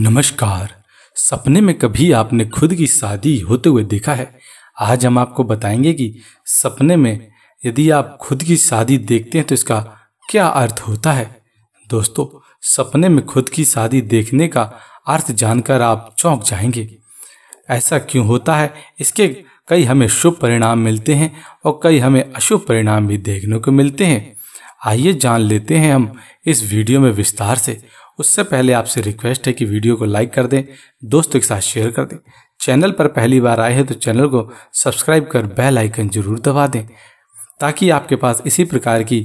नमस्कार सपने में कभी आपने खुद की शादी होते हुए देखा है आज हम आपको बताएंगे कि सपने में यदि आप खुद की शादी देखते हैं तो इसका क्या अर्थ होता है दोस्तों सपने में खुद की शादी देखने का अर्थ जानकर आप चौंक जाएंगे ऐसा क्यों होता है इसके कई हमें शुभ परिणाम मिलते हैं और कई हमें अशुभ परिणाम भी देखने को मिलते हैं आइए जान लेते हैं हम इस वीडियो में विस्तार से उससे पहले आपसे रिक्वेस्ट है कि वीडियो को लाइक कर दें दोस्तों के साथ शेयर कर दें चैनल पर पहली बार आए हैं तो चैनल को सब्सक्राइब कर बेल आइकन जरूर दबा दें ताकि आपके पास इसी प्रकार की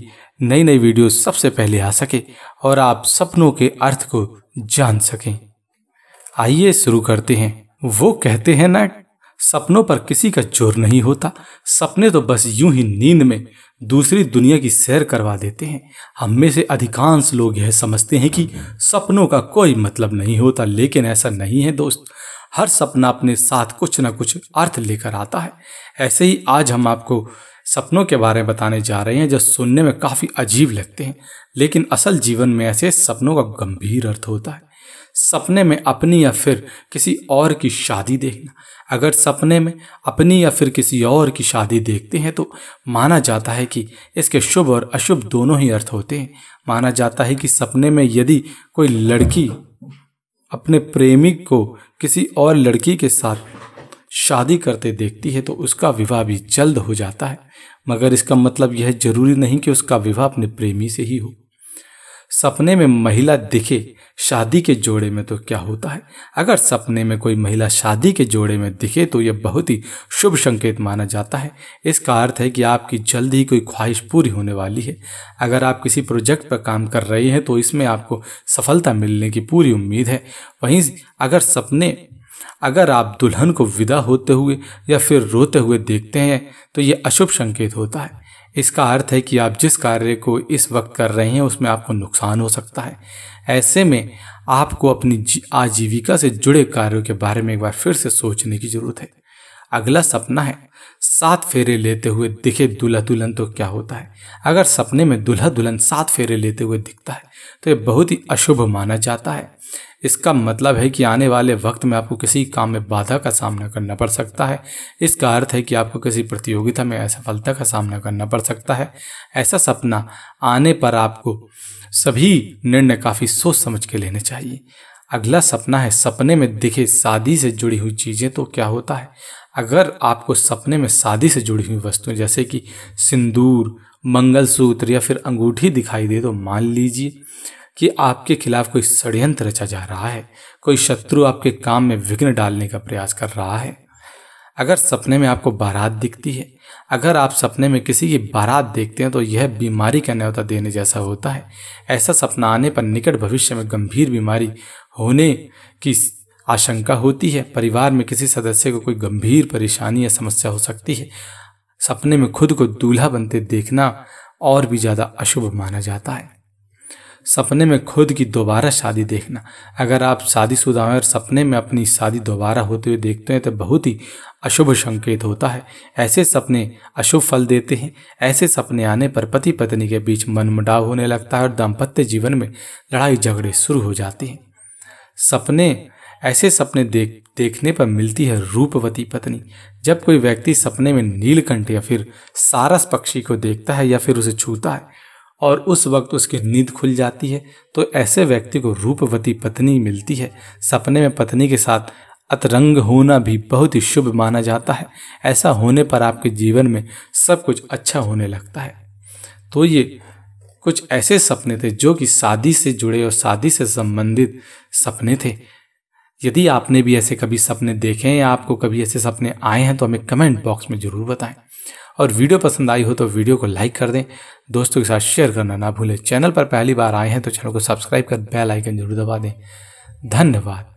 नई नई वीडियो सबसे पहले आ सके और आप सपनों के अर्थ को जान सकें आइए शुरू करते हैं वो कहते हैं ना सपनों पर किसी का जोर नहीं होता सपने तो बस यूं ही नींद में दूसरी दुनिया की सैर करवा देते हैं हम में से अधिकांश लोग यह समझते हैं कि सपनों का कोई मतलब नहीं होता लेकिन ऐसा नहीं है दोस्त हर सपना अपने साथ कुछ ना कुछ अर्थ लेकर आता है ऐसे ही आज हम आपको सपनों के बारे में बताने जा रहे हैं जो सुनने में काफ़ी अजीब लगते हैं लेकिन असल जीवन में ऐसे सपनों का गंभीर अर्थ होता है सपने में अपनी या फिर किसी और की शादी देखना अगर सपने में अपनी या फिर किसी और की शादी देखते हैं तो माना जाता है कि इसके शुभ और अशुभ दोनों ही अर्थ होते हैं माना जाता है कि सपने में यदि कोई लड़की अपने प्रेमी को किसी और लड़की के साथ शादी करते देखती है तो उसका विवाह भी जल्द हो जाता है मगर इसका मतलब यह जरूरी नहीं कि उसका विवाह अपने प्रेमी से ही हो सपने में महिला दिखे शादी के जोड़े में तो क्या होता है अगर सपने में कोई महिला शादी के जोड़े में दिखे तो यह बहुत ही शुभ संकेत माना जाता है इसका अर्थ है कि आपकी जल्द ही कोई ख्वाहिश पूरी होने वाली है अगर आप किसी प्रोजेक्ट पर काम कर रहे हैं तो इसमें आपको सफलता मिलने की पूरी उम्मीद है वहीं अगर सपने अगर आप दुल्हन को विदा होते हुए या फिर रोते हुए देखते हैं तो ये अशुभ संकेत होता है इसका अर्थ है कि आप जिस कार्य को इस वक्त कर रहे हैं उसमें आपको नुकसान हो सकता है ऐसे में आपको अपनी आजीविका से जुड़े कार्यों के बारे में एक बार फिर से सोचने की जरूरत है अगला सपना है सात फेरे लेते हुए दिखे दुल्हा दुल्हन तो क्या होता है अगर सपने में दुल्हा दुल्हन सात फेरे लेते हुए दिखता है तो यह बहुत ही अशुभ माना जाता है इसका मतलब है कि आने वाले वक्त में आपको किसी काम में बाधा का सामना करना पड़ सकता है इसका अर्थ है कि आपको किसी प्रतियोगिता में असफलता का सामना करना पड़ सकता है ऐसा सपना आने पर आपको सभी निर्णय काफ़ी सोच समझ के लेने चाहिए अगला सपना है सपने में दिखे शादी से जुड़ी हुई चीज़ें तो क्या होता है अगर आपको सपने में शादी से जुड़ी हुई वस्तुएं जैसे कि सिंदूर मंगलसूत्र या फिर अंगूठी दिखाई दे तो मान लीजिए कि आपके खिलाफ कोई षड्यंत्र रचा जा रहा है कोई शत्रु आपके काम में विघ्न डालने का प्रयास कर रहा है अगर सपने में आपको बारात दिखती है अगर आप सपने में किसी की बारात देखते हैं तो यह बीमारी का न्यौता देने जैसा होता है ऐसा सपना आने पर निकट भविष्य में गंभीर बीमारी होने की आशंका होती है परिवार में किसी सदस्य को कोई गंभीर परेशानी या समस्या हो सकती है सपने में खुद को दूल्हा बनते देखना और भी ज़्यादा अशुभ माना जाता है सपने में खुद की दोबारा शादी देखना अगर आप शादीशुदा हैं और सपने में अपनी शादी दोबारा होते हुए देखते हैं तो बहुत ही अशुभ संकेत होता है ऐसे सपने अशुभ फल देते हैं ऐसे सपने आने पर पति पत्नी के बीच मनमुटाव होने लगता है और दाम्पत्य जीवन में लड़ाई झगड़े शुरू हो जाते हैं सपने ऐसे सपने देख देखने पर मिलती है रूपवती पत्नी जब कोई व्यक्ति सपने में नीलकंठ या फिर सारस पक्षी को देखता है या फिर उसे छूता है और उस वक्त उसकी नींद खुल जाती है तो ऐसे व्यक्ति को रूपवती पत्नी मिलती है सपने में पत्नी के साथ अतरंग होना भी बहुत ही शुभ माना जाता है ऐसा होने पर आपके जीवन में सब कुछ अच्छा होने लगता है तो ये कुछ ऐसे सपने थे जो कि शादी से जुड़े और शादी से संबंधित सपने थे यदि आपने भी ऐसे कभी सपने देखे हैं या आपको कभी ऐसे सपने आए हैं तो हमें कमेंट बॉक्स में ज़रूर बताएं और वीडियो पसंद आई हो तो वीडियो को लाइक कर दें दोस्तों के साथ शेयर करना ना भूलें चैनल पर पहली बार आए हैं तो चैनल को सब्सक्राइब कर बेल आइकन जरूर दबा दें धन्यवाद